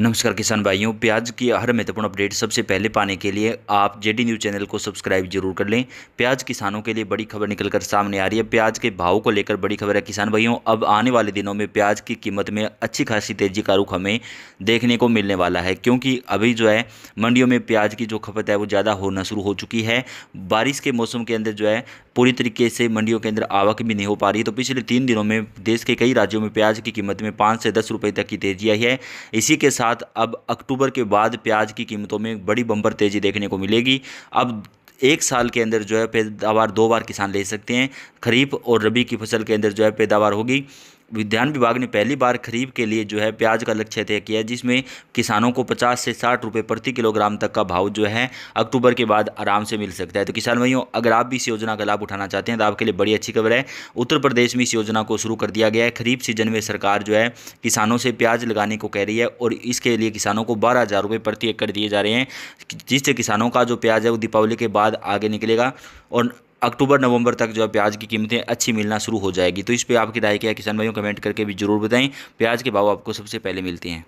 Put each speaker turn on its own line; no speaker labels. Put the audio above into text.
नमस्कार किसान भाइयों प्याज की हर महत्वपूर्ण अपडेट सबसे पहले पाने के लिए आप जेडी न्यूज़ चैनल को सब्सक्राइब जरूर कर लें प्याज किसानों के लिए बड़ी खबर निकलकर सामने आ रही है प्याज के भाव को लेकर बड़ी खबर है किसान भाइयों अब आने वाले दिनों में प्याज की कीमत में अच्छी खासी तेजी का रुख हमें देखने को मिलने वाला है क्योंकि अभी जो है मंडियों में प्याज की जो खपत है वो ज़्यादा होना शुरू हो चुकी है बारिश के मौसम के अंदर जो है पूरी तरीके से मंडियों के अंदर आवक भी नहीं हो पा रही तो पिछले तीन दिनों में देश के कई राज्यों में प्याज की कीमत में पाँच से दस रुपये तक की तेजी आई है इसी के साथ साथ अब अक्टूबर के बाद प्याज की कीमतों में बड़ी बम्पर तेज़ी देखने को मिलेगी अब एक साल के अंदर जो है पैदावार दो बार किसान ले सकते हैं खरीफ और रबी की फसल के अंदर जो है पैदावार होगी विद्यान विभाग ने पहली बार खरीफ के लिए जो है प्याज का लक्ष्य तय किया जिसमें किसानों को 50 से 60 रुपए प्रति किलोग्राम तक का भाव जो है अक्टूबर के बाद आराम से मिल सकता है तो किसान भाइयों अगर आप भी इस योजना का लाभ उठाना चाहते हैं तो आपके लिए बड़ी अच्छी खबर है उत्तर प्रदेश में इस योजना को शुरू कर दिया गया है खरीफ सीजन में सरकार जो है किसानों से प्याज लगाने को कह रही है और इसके लिए किसानों को बारह हज़ार प्रति एकड़ दिए जा रहे हैं जिससे किसानों का जो प्याज है वो दीपावली के बाद आगे निकलेगा और अक्टूबर नवंबर तक जो है प्याज की कीमतें अच्छी मिलना शुरू हो जाएगी तो इस पर आपकी राय क्या किसान भाइयों कमेंट करके भी जरूर बताएं प्याज के भाव आपको सबसे पहले मिलते हैं